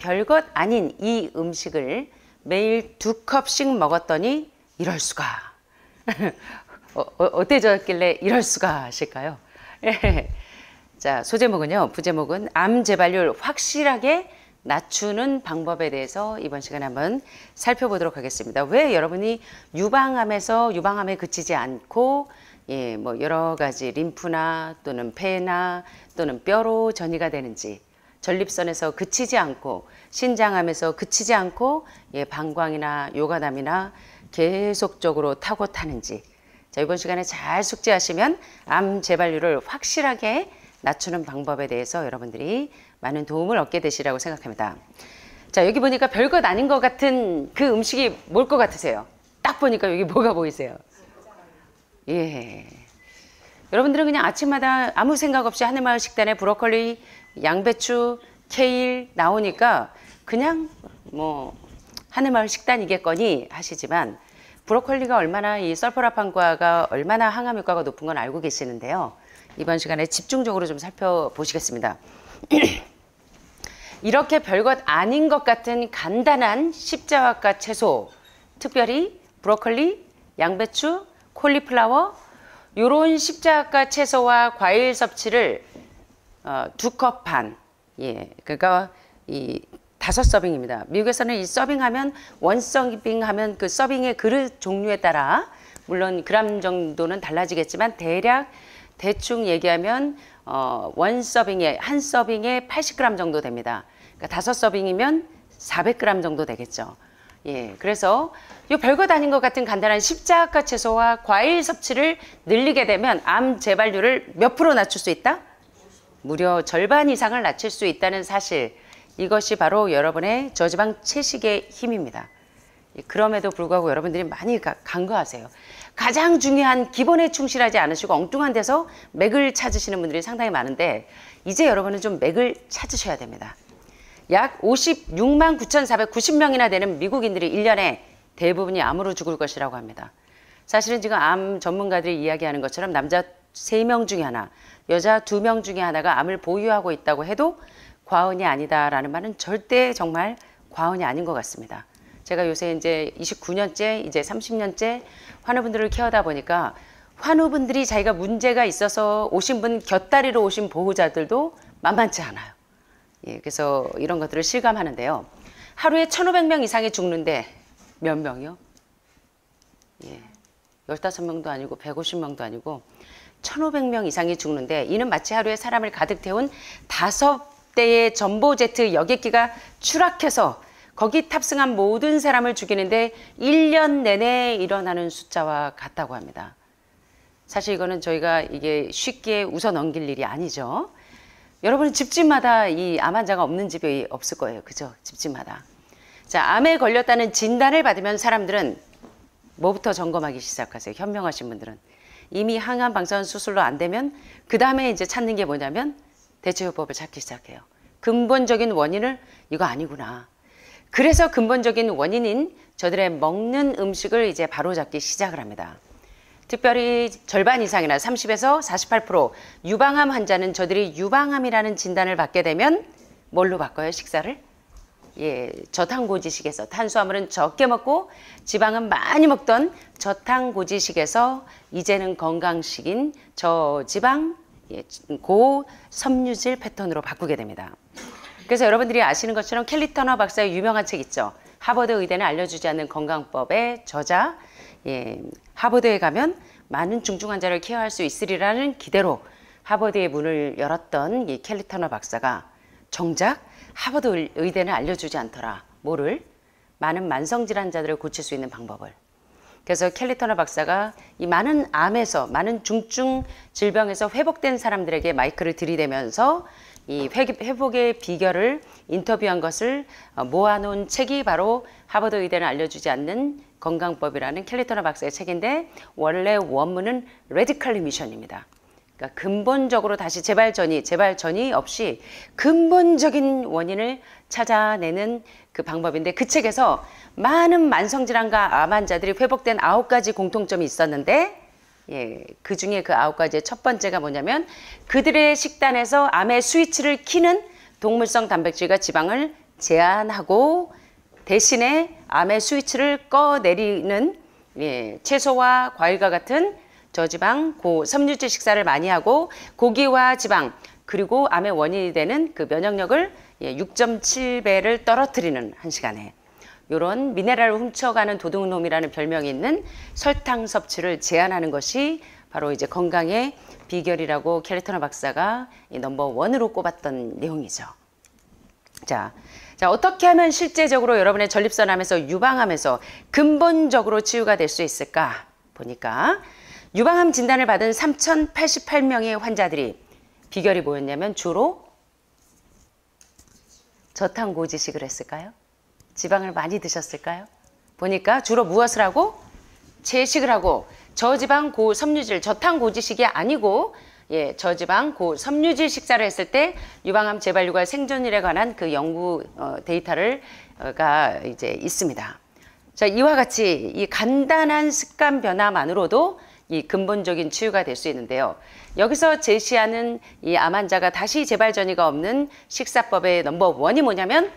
별것 아닌 이 음식을 매일 두 컵씩 먹었더니 이럴 수가 어, 어, 어 때졌길래 이럴 수가 하실까요? 자 소제목은요 부제목은 암 재발률 확실하게 낮추는 방법에 대해서 이번 시간에 한번 살펴보도록 하겠습니다. 왜 여러분이 유방암에서 유방암에 그치지 않고 예, 뭐 여러 가지 림프나 또는 폐나 또는 뼈로 전이가 되는지 전립선에서 그치지 않고 신장암에서 그치지 않고 예, 방광이나 요가담이나 계속적으로 타고 타는지 자, 이번 시간에 잘 숙지하시면 암 재발률을 확실하게 낮추는 방법에 대해서 여러분들이 많은 도움을 얻게 되시라고 생각합니다. 자, 여기 보니까 별 것 아닌 것 같은 그 음식이 뭘 것 같으세요? 딱 보니까 여기 뭐가 보이세요? 예. 여러분들은 그냥 아침마다 아무 생각 없이 하늘마을 식단에 브로콜리, 양배추, 케일 나오니까 그냥 뭐 하늘마을 식단이겠거니 하시지만 브로콜리가 얼마나 이 설포라판과가 얼마나 항암 효과가 높은 건 알고 계시는데요. 이번 시간에 집중적으로 좀 살펴보시겠습니다. 이렇게 별것 아닌 것 같은 간단한 십자화과 채소, 특별히 브로콜리, 양배추, 콜리플라워, 요런 십자화과 채소와 과일 섭취를 어, 두 컵 반, 예, 그니까이 다섯 서빙입니다. 미국에서는 이 서빙하면 원서빙하면 그 서빙의 그릇 종류에 따라 물론 그람 정도는 달라지겠지만 대략 대충 얘기하면 어, 원 서빙에 한 서빙에 80g 정도 됩니다. 그러니까 다섯 서빙이면 400g 정도 되겠죠. 예, 그래서 이 별것 아닌 것 같은 간단한 십자가 채소와 과일 섭취를 늘리게 되면 암 재발률을 몇 프로 낮출 수 있다? 무려 절반 이상을 낮출 수 있다는 사실. 이것이 바로 여러분의 저지방 채식의 힘입니다. 예, 그럼에도 불구하고 여러분들이 많이 간과하세요. 가장 중요한 기본에 충실하지 않으시고 엉뚱한 데서 맥을 찾으시는 분들이 상당히 많은데 이제 여러분은 좀 맥을 찾으셔야 됩니다. 약 56만 9,490명이나 되는 미국인들이 1년에 대부분이 암으로 죽을 것이라고 합니다. 사실은 지금 암 전문가들이 이야기하는 것처럼 남자 3명 중에 하나, 여자 2명 중에 하나가 암을 보유하고 있다고 해도 과언이 아니다라는 말은 절대 정말 과언이 아닌 것 같습니다. 제가 요새 이제 29년째, 이제 30년째 환우분들을 케어다 보니까 환우분들이 자기가 문제가 있어서 오신 분, 곁다리로 오신 보호자들도 만만치 않아요. 예, 그래서 이런 것들을 실감하는데요. 하루에 1,500명 이상이 죽는데 몇 명이요? 예, 15명도 아니고 150명도 아니고 1,500명 이상이 죽는데 이는 마치 하루에 사람을 가득 태운 다섯 대의 전보 제트 여객기가 추락해서 거기 탑승한 모든 사람을 죽이는데 1년 내내 일어나는 숫자와 같다고 합니다. 사실 이거는 저희가 이게 쉽게 웃어 넘길 일이 아니죠. 여러분 집집마다 이 암 환자가 없는 집이 없을 거예요. 그죠? 집집마다. 자, 암에 걸렸다는 진단을 받으면 사람들은 뭐부터 점검하기 시작하세요? 현명하신 분들은. 이미 항암 방사선 수술로 안 되면 그 다음에 이제 찾는 게 뭐냐면 대처요법을 찾기 시작해요. 근본적인 원인을 이거 아니구나. 그래서 근본적인 원인인 저들의 먹는 음식을 이제 바로잡기 시작을 합니다. 특별히 절반 이상이나 30에서 48% 유방암 환자는 저들이 유방암이라는 진단을 받게 되면 뭘로 바꿔요 식사를? 예, 저탄고지식에서 탄수화물은 적게 먹고 지방은 많이 먹던 저탄고지식에서 이제는 건강식인 저지방 예, 고섬유질 패턴으로 바꾸게 됩니다. 그래서 여러분들이 아시는 것처럼 켈리 터너 박사의 유명한 책 있죠. 하버드 의대는 알려주지 않는 건강법의 저자 예, 하버드에 가면 많은 중증 환자를 케어할 수 있으리라는 기대로 하버드의 문을 열었던 이캘리 터너 박사가 정작 하버드 의대는 알려주지 않더라. 뭐를? 많은 만성질환자들을 고칠 수 있는 방법을. 그래서 캘리 터너 박사가 이 많은 암에서 많은 중증 질병에서 회복된 사람들에게 마이크를 들이대면서 이 회복의 비결을 인터뷰한 것을 어, 모아놓은 책이 바로 하버드 의대는 알려주지 않는 건강법이라는 캘리터나 박사의 책인데 원래 원문은 레디컬리 미션입니다. 그러니까 근본적으로 다시 재발 전이, 재발 전이 없이 근본적인 원인을 찾아내는 그 방법인데 그 책에서 많은 만성질환과 암 환자들이 회복된 아홉 가지 공통점이 있었는데 예, 그 중에 그 아홉 가지의 첫 번째가 뭐냐면 그들의 식단에서 암의 스위치를 키는 동물성 단백질과 지방을 제한하고 대신에 암의 스위치를 꺼내리는 예, 채소와 과일과 같은 저지방, 고, 섬유질 식사를 많이 하고 고기와 지방 그리고 암의 원인이 되는 그 면역력을 예, 6.7배를 떨어뜨리는 한 시간에 요런 미네랄을 훔쳐가는 도둑놈이라는 별명이 있는 설탕 섭취를 제한하는 것이 바로 이제 건강의 비결이라고 캐레터나 박사가 넘버 원으로 꼽았던 내용이죠. 자, 자, 어떻게 하면 실제적으로 여러분의 전립선암에서 유방암에서 근본적으로 치유가 될 수 있을까? 보니까 유방암 진단을 받은 3,088명의 환자들이 비결이 뭐였냐면 주로 저탄고지식을 했을까요? 지방을 많이 드셨을까요? 보니까 주로 무엇을 하고? 채식을 하고 저지방 고섬유질 저탄고지식이 아니고 예, 저지방 고 섬유질 식사를 했을 때 유방암 재발률과 생존율에 관한 그 연구 어, 데이터를가 이제 있습니다. 자, 이와 같이 이 간단한 습관 변화만으로도 이 근본적인 치유가 될 수 있는데요. 여기서 제시하는 이 암 환자가 다시 재발 전이가 없는 식사법의 넘버 원이 뭐냐면